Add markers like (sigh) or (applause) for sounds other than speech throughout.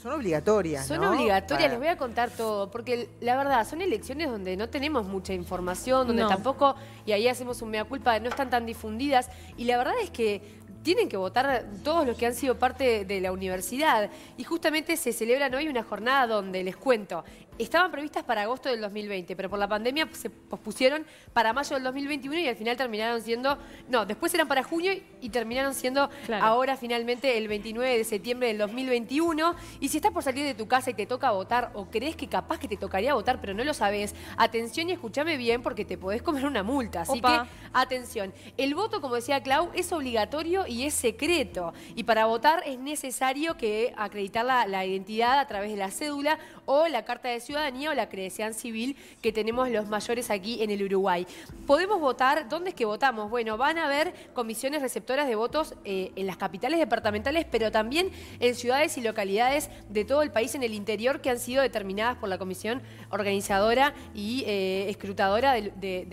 son obligatorias. Son obligatorias, les voy a contar todo, porque la verdad, son elecciones donde no tenemos mucha información, donde tampoco, y ahí hacemos un mea culpa, no están tan difundidas, y la verdad es que tienen que votar todos los que han sido parte de la universidad. Y justamente se celebran hoy una jornada donde, les cuento, estaban previstas para agosto del 2020, pero por la pandemia se pospusieron para mayo del 2021 y al final terminaron siendo, no, después eran para junio y terminaron siendo ahora finalmente el 29 de septiembre del 2021. Y si estás por salir de tu casa y te toca votar o crees que capaz que te tocaría votar, pero no lo sabes, atención y escúchame bien porque te podés comer una multa. Así que atención. El voto, como decía Clau, es obligatorio y es secreto. Y para votar es necesario que acreditar la, identidad a través de la cédula o la carta de ciudadanía o la credencial civil que tenemos los mayores aquí en el Uruguay. Podemos votar, ¿dónde es que votamos? Bueno, van a haber comisiones receptoras de votos eh, en las capitales departamentales, pero también en ciudades y localidades de todo el país en el interior que han sido determinadas por la comisión organizadora y eh, escrutadora de,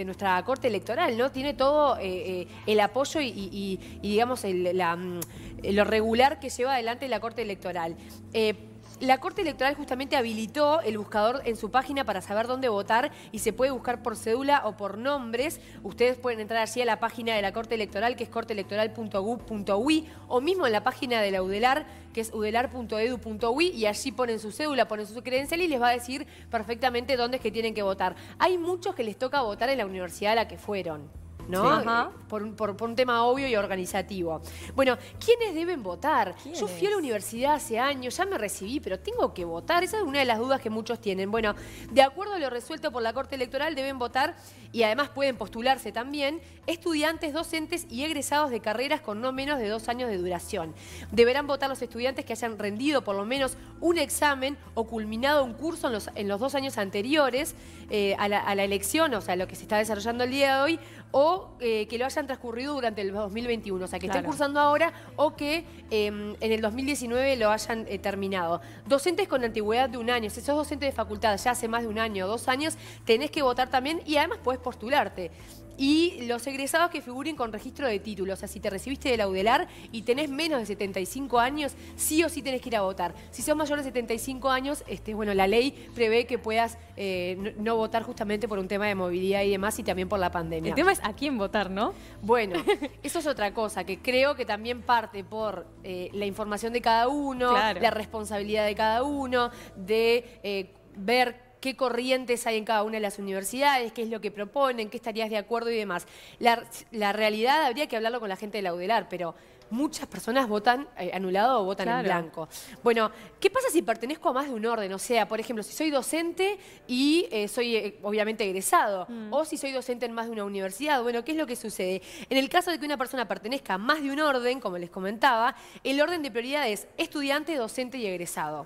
nuestra corte electoral, ¿no? Tiene todo eh, el apoyo y, y, y digamos, la, mm, lo regular que lleva adelante la Corte Electoral. Eh, la Corte Electoral justamente habilitó el buscador en su página para saber dónde votar y se puede buscar por cédula o por nombres. Ustedes pueden entrar así a la página de la Corte Electoral, que es corteelectoral.gov.ui, o mismo en la página de la UDELAR, que es udelar.edu.ui, y allí ponen su cédula, ponen su credencial y les va a decir perfectamente dónde es que tienen que votar. Hay muchos que les toca votar en la universidad a la que fueron. ¿no? Por, un, por, un tema obvio y organizativo. Bueno, ¿quiénes deben votar? Yo fui a la universidad hace años, ya me recibí, pero tengo que votar. Esa es una de las dudas que muchos tienen. Bueno, de acuerdo a lo resuelto por la Corte Electoral, deben votar y además pueden postularse también estudiantes, docentes y egresados de carreras con no menos de dos años de duración. Deberán votar los estudiantes que hayan rendido por lo menos un examen o culminado un curso en los, en los dos años anteriores eh, a, la, a la elección, o sea, lo que se está desarrollando el día de hoy, o eh, que lo hayan transcurrido durante el 2021, o sea, que estén cursando ahora o que em, en el 2019 lo hayan eh, terminado. Docentes con antigüedad de un año, si sos docente de facultad ya hace más de un año, o dos años, tenés que votar también y además podés postularte y los egresados que figuren con registro de títulos, O sea, si te recibiste de Audelar y tenés menos de 75 años, sí o sí tenés que ir a votar. Si sos mayor de 75 años, este, bueno, la ley prevé que puedas eh, no, votar justamente por un tema de movilidad y demás y también por la pandemia. El tema es a quién votar, ¿no? Bueno, (laughs) eso es otra cosa que creo que también parte por eh, la información de cada uno, la responsabilidad de cada uno, de eh, ver qué corrientes hay en cada una de las universidades, qué es lo que proponen, qué estarías de acuerdo y demás. La, realidad habría que hablarlo con la gente de la UDELAR, pero muchas personas votan eh, anulado o votan en blanco. Bueno, ¿qué pasa si pertenezco a más de un orden? O sea, por ejemplo, si soy docente y eh, soy eh, obviamente egresado, mm. o si soy docente en más de una universidad. Bueno, ¿qué es lo que sucede? En el caso de que una persona pertenezca a más de un orden, como les comentaba, el orden de prioridad es estudiante, docente y egresado.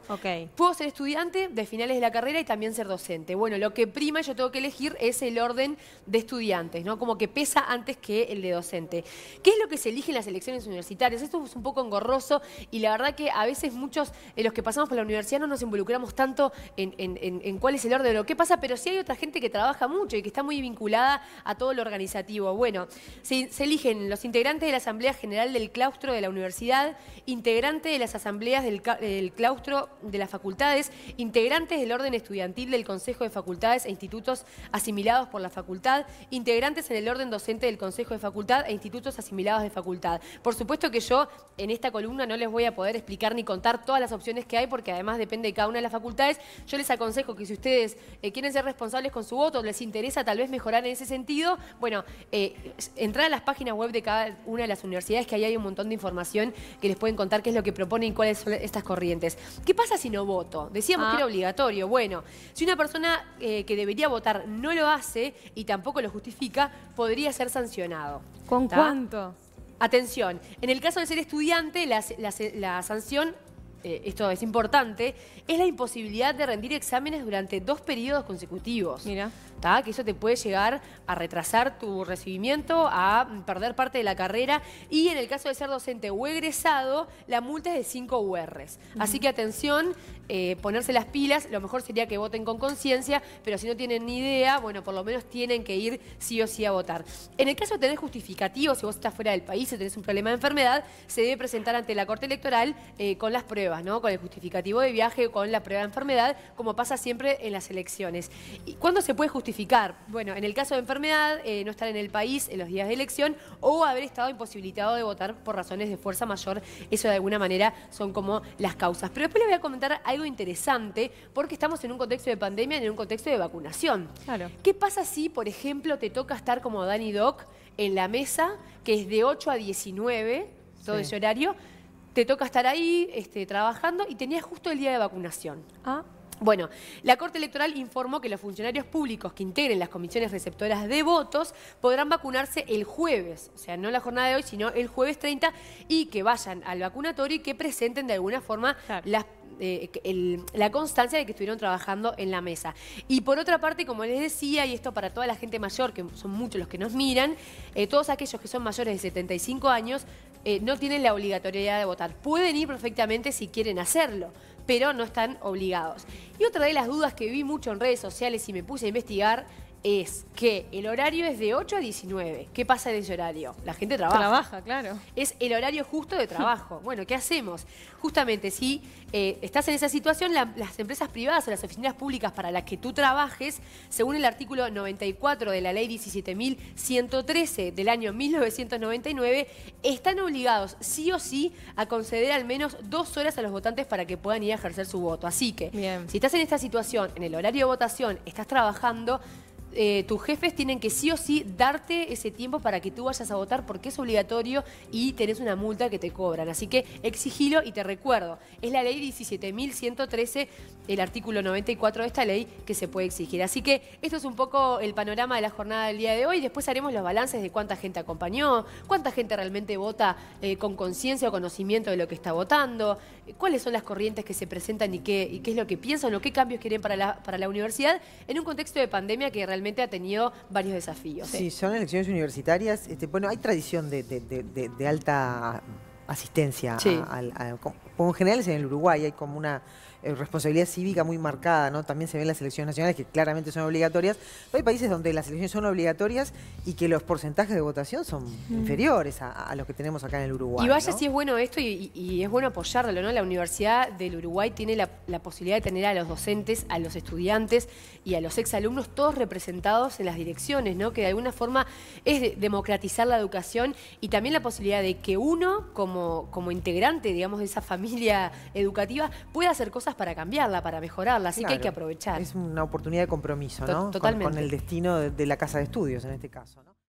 Puedo ser estudiante de finales de la carrera y también ser docente. Bueno, lo que prima yo tengo que elegir es el orden de estudiantes, ¿no? Como que pesa antes que el de docente. ¿Qué es lo que se elige en las elecciones universitarias? Esto es un poco engorroso y la verdad que a veces muchos de los que pasamos por la universidad no nos involucramos tanto en, cuál es el orden de lo que pasa, pero sí hay otra gente que trabaja mucho y que está muy vinculada a todo lo organizativo. Bueno, se, se eligen los integrantes de la Asamblea General del Claustro de la Universidad, integrante de las asambleas del, del claustro de las facultades, integrantes del orden estudiantil del Consejo de Facultades e Institutos asimilados por la facultad, integrantes en el orden docente del Consejo de Facultad e institutos asimilados de facultad. Por supuesto, que yo en esta columna no les voy a poder explicar ni contar todas las opciones que hay, porque además depende de cada una de las facultades. Yo les aconsejo que si ustedes eh, quieren ser responsables con su voto, les interesa tal vez mejorar en ese sentido, bueno, eh, entrar a las páginas web de cada una de las universidades, que ahí hay un montón de información que les pueden contar qué es lo que proponen y cuáles son estas corrientes. ¿Qué pasa si no voto? Decíamos que ah. era obligatorio. Bueno, si una persona eh, que debería votar no lo hace y tampoco lo justifica, podría ser sancionado. ¿Con cuánto? Atención, en el caso de ser estudiante, la, sanción, eh, esto es importante, es la imposibilidad de rendir exámenes durante dos periodos consecutivos. Mira que eso te puede llegar a retrasar tu recibimiento, a perder parte de la carrera y en el caso de ser docente o egresado, la multa es de 5 URs. Así que atención, eh, ponerse las pilas, lo mejor sería que voten con conciencia, pero si no tienen ni idea, bueno, por lo menos tienen que ir sí o sí a votar. En el caso de tener justificativo, si vos estás fuera del país, si tenés un problema de enfermedad, se debe presentar ante la Corte Electoral eh, con las pruebas, ¿no? Con el justificativo de viaje, con la prueba de enfermedad, como pasa siempre en las elecciones. ¿Y cuándo se puede justificar? bueno, en el caso de enfermedad, eh, no estar en el país en los días de elección o haber estado imposibilitado de votar por razones de fuerza mayor, eso de alguna manera son como las causas. Pero después les voy a comentar algo interesante, porque estamos en un contexto de pandemia, en un contexto de vacunación. Claro. ¿Qué pasa si, por ejemplo, te toca estar como Dani Doc en la mesa, que es de 8 a 19, todo ese horario, te toca estar ahí este, trabajando y tenías justo el día de vacunación. Ah. Bueno, la Corte Electoral informó que los funcionarios públicos que integren las comisiones receptoras de votos podrán vacunarse el jueves, o sea, no la jornada de hoy, sino el jueves 30, y que vayan al vacunatorio y que presenten de alguna forma eh, la constancia de que estuvieron trabajando en la mesa. Y por otra parte, como les decía, y esto para toda la gente mayor, que son muchos los que nos miran, eh, todos aquellos que son mayores de 75 años eh, no tienen la obligatoriedad de votar. Pueden ir perfectamente si quieren hacerlo pero no están obligados. Y otra de las dudas que vi mucho en redes sociales y me puse a investigar es que el horario es de 8 a 19. ¿Qué pasa en ese horario? La gente trabaja. Trabaja, claro. Es el horario justo de trabajo. (laughs) bueno, ¿qué hacemos? Justamente, si eh, estás en esa situación, las empresas privadas o las oficinas públicas para las que tú trabajes, según el artículo 94 de la ley 17.113 del año 1999, están obligados sí o sí a conceder al menos dos horas a los votantes para que puedan ir a ejercer su voto. Así que, si estás en esta situación, en el horario de votación, estás trabajando, eh, tus jefes tienen que sí o sí darte ese tiempo para que tú vayas a votar porque es obligatorio y tenés una multa que te cobran. Así que exigilo y te recuerdo, es la ley 17.113, el artículo 94 de esta ley que se puede exigir. Así que esto es un poco el panorama de la jornada del día de hoy. Después haremos los balances de cuánta gente acompañó, cuánta gente realmente vota eh, con conciencia o conocimiento de lo que está votando, cuáles son las corrientes que se presentan y qué, y qué es lo que piensan o qué cambios quieren para la, para la universidad en un contexto de pandemia que realmente ha tenido varios desafíos. Sí, son elecciones universitarias. Este, bueno, hay tradición de, alta asistencia. Sí. como en general es en el Uruguay, hay como una eh, responsabilidad cívica muy marcada, ¿no? También se ven las elecciones nacionales que claramente son obligatorias, hay países donde las elecciones son obligatorias y que los porcentajes de votación son inferiores a, los que tenemos acá en el Uruguay. Y vaya si es bueno esto y, es bueno apoyarlo, ¿no? La Universidad del Uruguay tiene la, posibilidad de tener a los docentes, a los estudiantes y a los exalumnos todos representados en las direcciones, ¿no? Que de alguna forma es democratizar la educación y también la posibilidad de que uno, como, como integrante, digamos, de esa familia educativa, pueda hacer cosas para cambiarla, para mejorarla, así que hay que aprovechar. Es una oportunidad de compromiso, ¿no? Con, el destino de, de, la casa de estudios en este caso, ¿no?